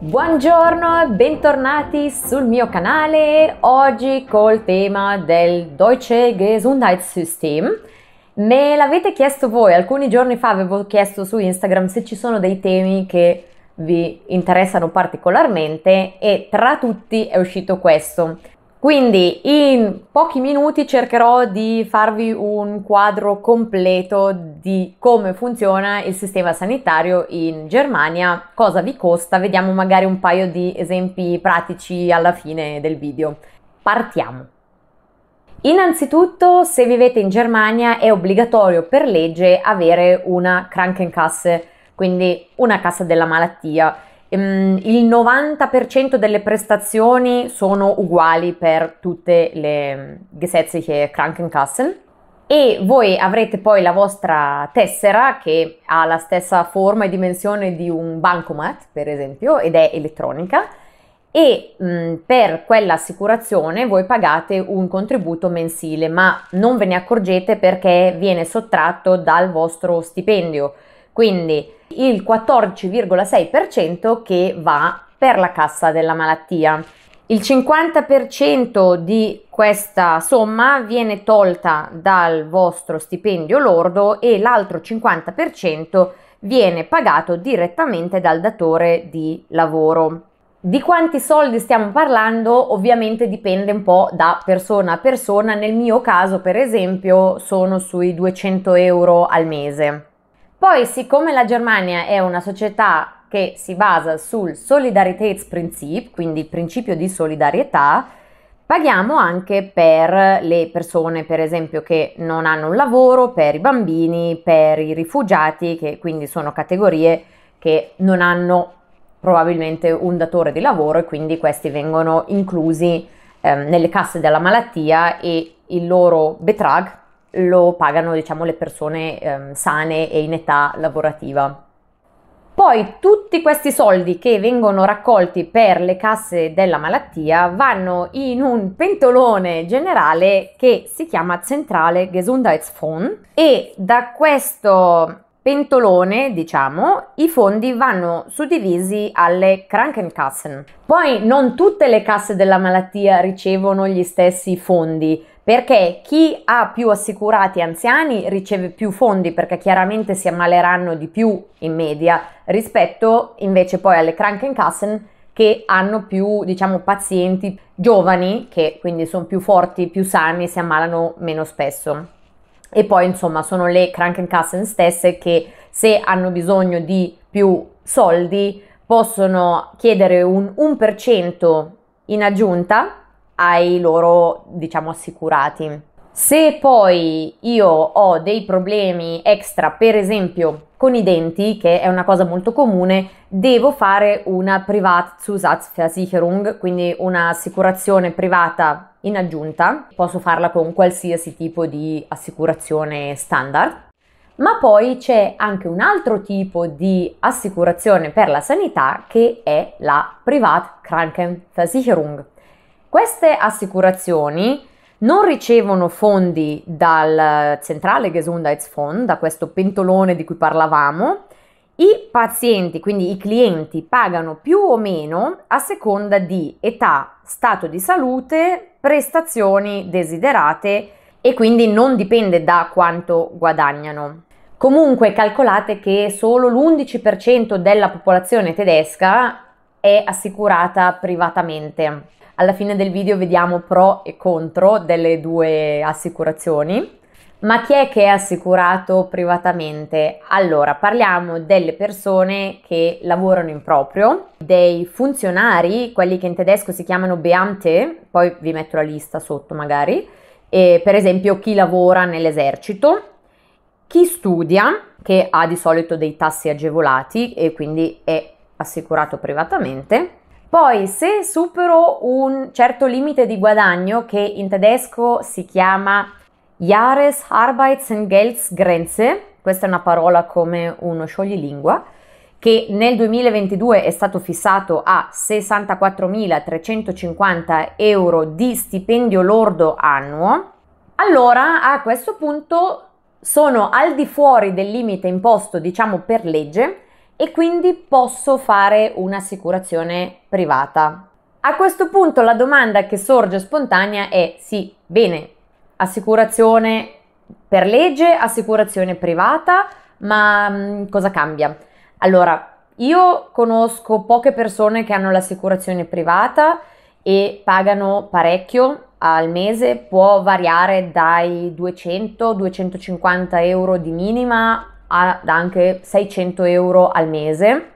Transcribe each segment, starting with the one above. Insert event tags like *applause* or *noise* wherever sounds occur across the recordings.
Buongiorno e bentornati sul mio canale, oggi col tema del Deutsche Gesundheitssystem. Me l'avete chiesto voi, alcuni giorni fa avevo chiesto su Instagram se ci sono dei temi che vi interessano particolarmente e tra tutti è uscito questo. Quindi in pochi minuti cercherò di farvi un quadro completo di come funziona il sistema sanitario in Germania, cosa vi costa, vediamo magari un paio di esempi pratici alla fine del video. Partiamo. Innanzitutto, se vivete in Germania è obbligatorio per legge avere una Krankenkasse, quindi una cassa della malattia Ehm, il 90% delle prestazioni sono uguali per tutte le mm, gesetzliche Krankenkassen e voi avrete poi la vostra tessera che ha la stessa forma e dimensione di un bancomat, per esempio, ed è elettronica e mh, mm, per quell'assicurazione voi pagate un contributo mensile, ma non ve ne accorgete perché viene sottratto dal vostro stipendio quindi il 14,6% che va per la cassa della malattia. Il 50% di questa somma viene tolta dal vostro stipendio lordo e l'altro 50% viene pagato direttamente dal datore di lavoro. Di quanti soldi stiamo parlando ovviamente dipende un po' da persona a persona, nel mio caso per esempio sono sui 200 euro al mese. Poi, siccome la Germania è una società che si basa sul Solidaritätsprinzip, quindi il principio di solidarietà, paghiamo anche per le persone, per esempio, che non hanno un lavoro, per i bambini, per i rifugiati, che quindi sono categorie che non hanno probabilmente un datore di lavoro e quindi questi vengono inclusi eh, nelle casse della malattia e il loro betrag, lo pagano diciamo, le persone ehm, sane e in età lavorativa. Poi tutti questi soldi che vengono raccolti per le casse della malattia vanno in un pentolone generale che si chiama Centrale Gesundheitsfonds e da questo pentolone, diciamo, i fondi vanno suddivisi alle Krankenkassen. Poi non tutte le casse della malattia ricevono gli stessi fondi, perché chi ha più assicurati anziani riceve più fondi perché chiaramente si ammaleranno di più in media rispetto invece poi alle Krankenkassen che hanno più diciamo pazienti giovani che quindi sono più forti, più sani e si ammalano meno spesso. E poi insomma sono le Krankenkassen stesse che se hanno bisogno di più soldi possono chiedere un 1% in aggiunta ai loro, diciamo, assicurati. Se poi io ho dei problemi extra, per esempio con i denti, che è una cosa molto comune, devo fare una Privatzusatzversicherung, quindi un'assicurazione privata in aggiunta. Posso farla con qualsiasi tipo di assicurazione standard. Ma poi c'è anche un altro tipo di assicurazione per la sanità che è la Privatkrankenversicherung queste assicurazioni non ricevono fondi dal centrale Gesundheitsfonds, da questo pentolone di cui parlavamo, i pazienti, quindi i clienti, pagano più o meno a seconda di età, stato di salute, prestazioni desiderate e quindi non dipende da quanto guadagnano. Comunque calcolate che solo l'11% della popolazione tedesca è assicurata privatamente. Alla fine del video vediamo pro e contro delle due assicurazioni. Ma chi è che è assicurato privatamente? Allora, parliamo delle persone che lavorano in proprio, dei funzionari, quelli che in tedesco si chiamano Beamte, poi vi metto la lista sotto magari, e per esempio chi lavora nell'esercito, chi studia, che ha di solito dei tassi agevolati e quindi è assicurato privatamente, poi se supero un certo limite di guadagno che in tedesco si chiama Jahresarbeitsentgeltgrenze, questa è una parola come uno scioglilingua, che nel 2022 è stato fissato a 64.350 euro di stipendio lordo annuo, allora a questo punto sono al di fuori del limite imposto, diciamo per legge, e quindi posso fare un'assicurazione privata. A questo punto la domanda che sorge spontanea è sì, bene, assicurazione per legge, assicurazione privata, ma mh, mm, cosa cambia? Allora, io conosco poche persone che hanno l'assicurazione privata e pagano parecchio al mese, può variare dai 200-250 euro di minima a anche 600 euro al mese.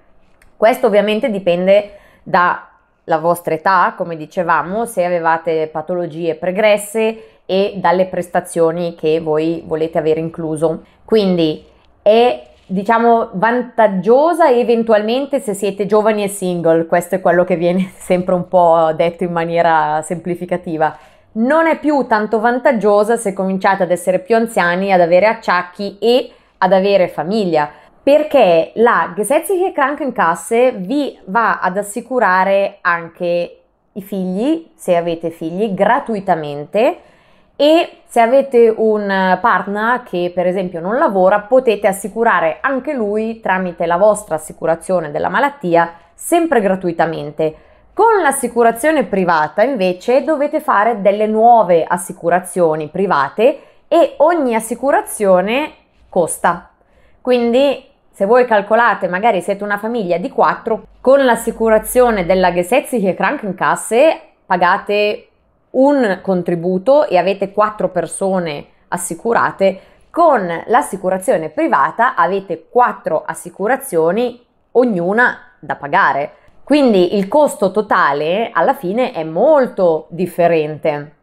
Questo ovviamente dipende dalla vostra età, come dicevamo, se avevate patologie pregresse e dalle prestazioni che voi volete avere incluso. Quindi è diciamo vantaggiosa eventualmente se siete giovani e single, questo è quello che viene *laughs* sempre un po' detto in maniera semplificativa. Non è più tanto vantaggiosa se cominciate ad essere più anziani, ad avere acciacchi e ad avere famiglia, perché la gesetzliche Krankenkasse vi va ad assicurare anche i figli, se avete figli, gratuitamente e se avete un partner che per esempio non lavora potete assicurare anche lui tramite la vostra assicurazione della malattia sempre gratuitamente. Con l'assicurazione privata invece dovete fare delle nuove assicurazioni private e ogni assicurazione costa. Quindi se voi calcolate, magari siete una famiglia di 4, con l'assicurazione della gesetzliche Krankenkasse pagate un contributo e avete 4 persone assicurate, con l'assicurazione privata avete 4 assicurazioni, ognuna da pagare. Quindi il costo totale alla fine è molto differente.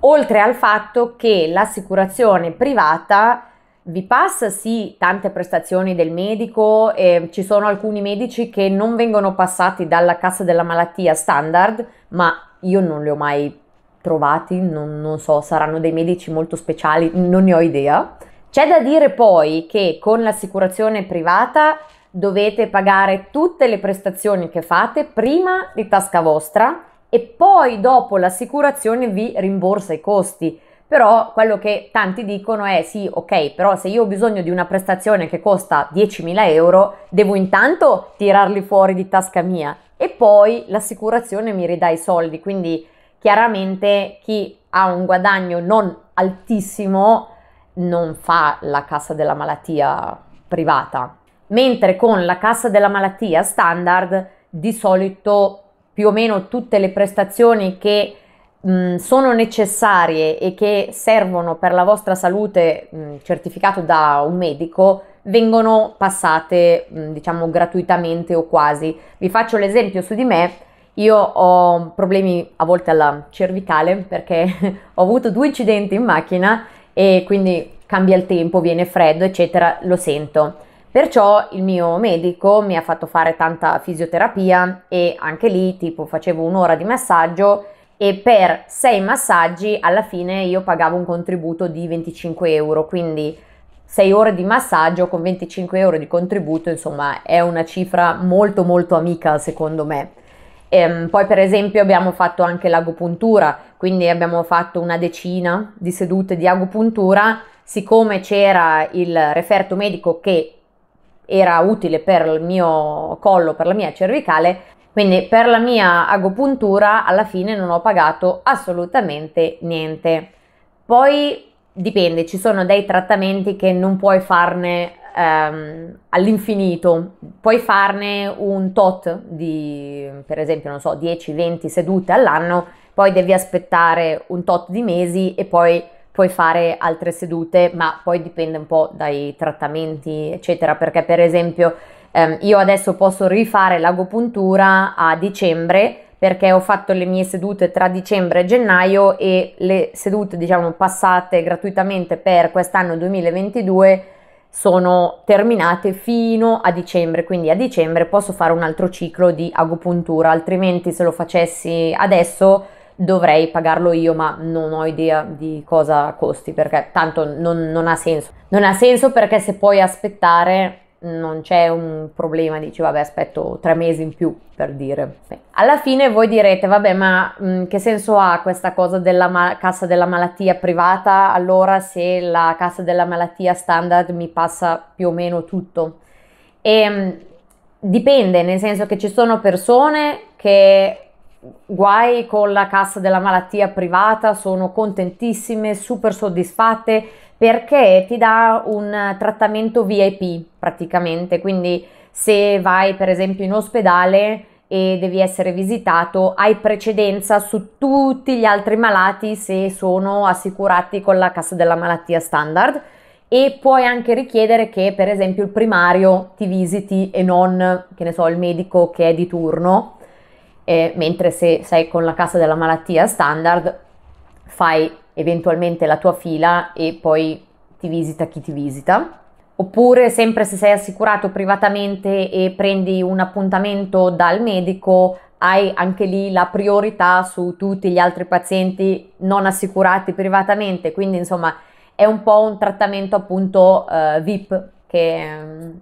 Oltre al fatto che l'assicurazione privata vi passa sì tante prestazioni del medico, eh, ci sono alcuni medici che non vengono passati dalla cassa della malattia standard, ma io non li ho mai trovati, non, non so, saranno dei medici molto speciali, non ne ho idea. C'è da dire poi che con l'assicurazione privata dovete pagare tutte le prestazioni che fate prima di tasca vostra e poi dopo l'assicurazione vi rimborsa i costi però quello che tanti dicono è sì, ok, però se io ho bisogno di una prestazione che costa 10.000 euro, devo intanto tirarli fuori di tasca mia e poi l'assicurazione mi ridà i soldi, quindi chiaramente chi ha un guadagno non altissimo non fa la cassa della malattia privata, mentre con la cassa della malattia standard di solito più o meno tutte le prestazioni che mh, sono necessarie e che servono per la vostra salute mh, certificato da un medico vengono passate mh, diciamo gratuitamente o quasi. Vi faccio l'esempio su di me. Io ho problemi a volte alla cervicale perché *laughs* ho avuto due incidenti in macchina e quindi cambia il tempo, viene freddo, eccetera, lo sento. Perciò il mio medico mi ha fatto fare tanta fisioterapia e anche lì tipo facevo un'ora di massaggio e per 6 massaggi alla fine io pagavo un contributo di 25 euro, quindi 6 ore di massaggio con 25 euro di contributo, insomma è una cifra molto molto amica secondo me. E, ehm, poi per esempio abbiamo fatto anche l'agopuntura, quindi abbiamo fatto una decina di sedute di agopuntura, siccome c'era il referto medico che era utile per il mio collo, per la mia cervicale, quindi per la mia agopuntura alla fine non ho pagato assolutamente niente. Poi dipende, ci sono dei trattamenti che non puoi farne ehm, all'infinito, puoi farne un tot di, per esempio, non so, 10-20 sedute all'anno, poi devi aspettare un tot di mesi e poi puoi fare altre sedute, ma poi dipende un po' dai trattamenti, eccetera, perché per esempio eh, io adesso posso rifare l'agopuntura a dicembre perché ho fatto le mie sedute tra dicembre e gennaio e le sedute diciamo passate gratuitamente per quest'anno 2022 sono terminate fino a dicembre, quindi a dicembre posso fare un altro ciclo di agopuntura, altrimenti se lo facessi adesso dovrei pagarlo io, ma non ho idea di cosa costi, perché tanto non, non ha senso. Non ha senso perché se puoi aspettare non c'è un problema, dici cioè, vabbè aspetto tre mesi in più per dire. Beh. Alla fine voi direte vabbè ma mh, mm, che senso ha questa cosa della ma- cassa della malattia privata allora se la cassa della malattia standard mi passa più o meno tutto? E ehm, mh, dipende, nel senso che ci sono persone che guai con la cassa della malattia privata, sono contentissime, super soddisfatte perché ti dà un trattamento VIP praticamente, quindi se vai per esempio in ospedale e devi essere visitato, hai precedenza su tutti gli altri malati se sono assicurati con la cassa della malattia standard e puoi anche richiedere che per esempio il primario ti visiti e non, che ne so, il medico che è di turno, eh, mentre se sei con la cassa della malattia standard fai eventualmente la tua fila e poi ti visita chi ti visita. Oppure sempre se sei assicurato privatamente e prendi un appuntamento dal medico, hai anche lì la priorità su tutti gli altri pazienti non assicurati privatamente, quindi insomma è un po' un trattamento appunto eh, VIP che ehm,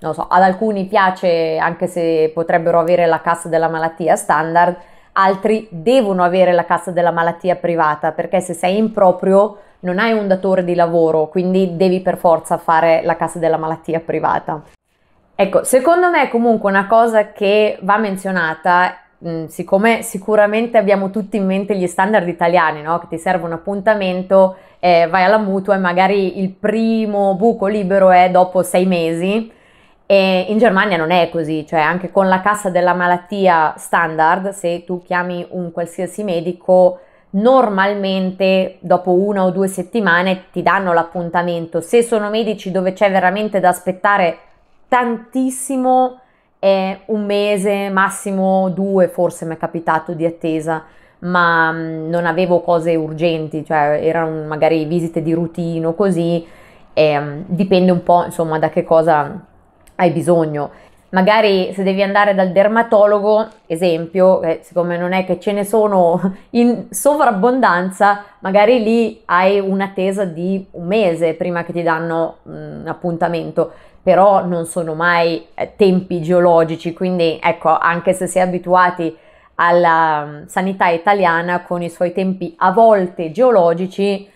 non so, ad alcuni piace anche se potrebbero avere la cassa della malattia standard, altri devono avere la cassa della malattia privata perché se sei improprio non hai un datore di lavoro, quindi devi per forza fare la cassa della malattia privata. Ecco, secondo me comunque una cosa che va menzionata, mh, siccome sicuramente abbiamo tutti in mente gli standard italiani, no? che ti serve un appuntamento, eh, vai alla mutua e magari il primo buco libero è dopo sei mesi, e in Germania non è così, cioè anche con la cassa della malattia standard, se tu chiami un qualsiasi medico, normalmente dopo una o due settimane ti danno l'appuntamento. Se sono medici dove c'è veramente da aspettare tantissimo, è un mese, massimo due forse mi è capitato di attesa, ma mm, non avevo cose urgenti, cioè erano magari visite di routine o così, e, mm, dipende un po' insomma da che cosa hai bisogno. Magari se devi andare dal dermatologo, esempio, eh, siccome non è che ce ne sono *laughs* in sovrabbondanza, magari lì hai un'attesa di un mese prima che ti danno un mm, appuntamento però non sono mai eh, tempi geologici, quindi ecco, anche se si è abituati alla mm, sanità italiana con i suoi tempi a volte geologici,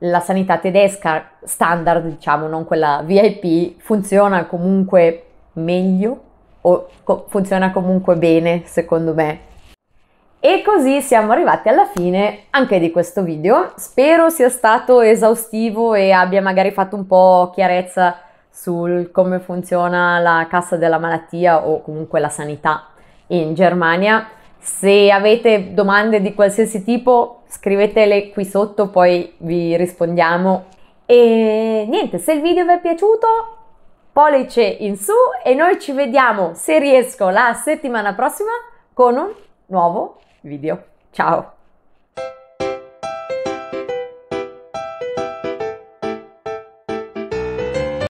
la sanità tedesca standard, diciamo, non quella VIP, funziona comunque meglio o co- funziona comunque bene, secondo me. E così siamo arrivati alla fine anche di questo video. Spero sia stato esaustivo e abbia magari fatto un po' chiarezza sul come funziona la cassa della malattia o comunque la sanità in Germania. Se avete domande di qualsiasi tipo, scrivetele qui sotto, poi vi rispondiamo. E niente, se il video vi è piaciuto, pollice in su e noi ci vediamo, se riesco, la settimana prossima con un nuovo video. Ciao!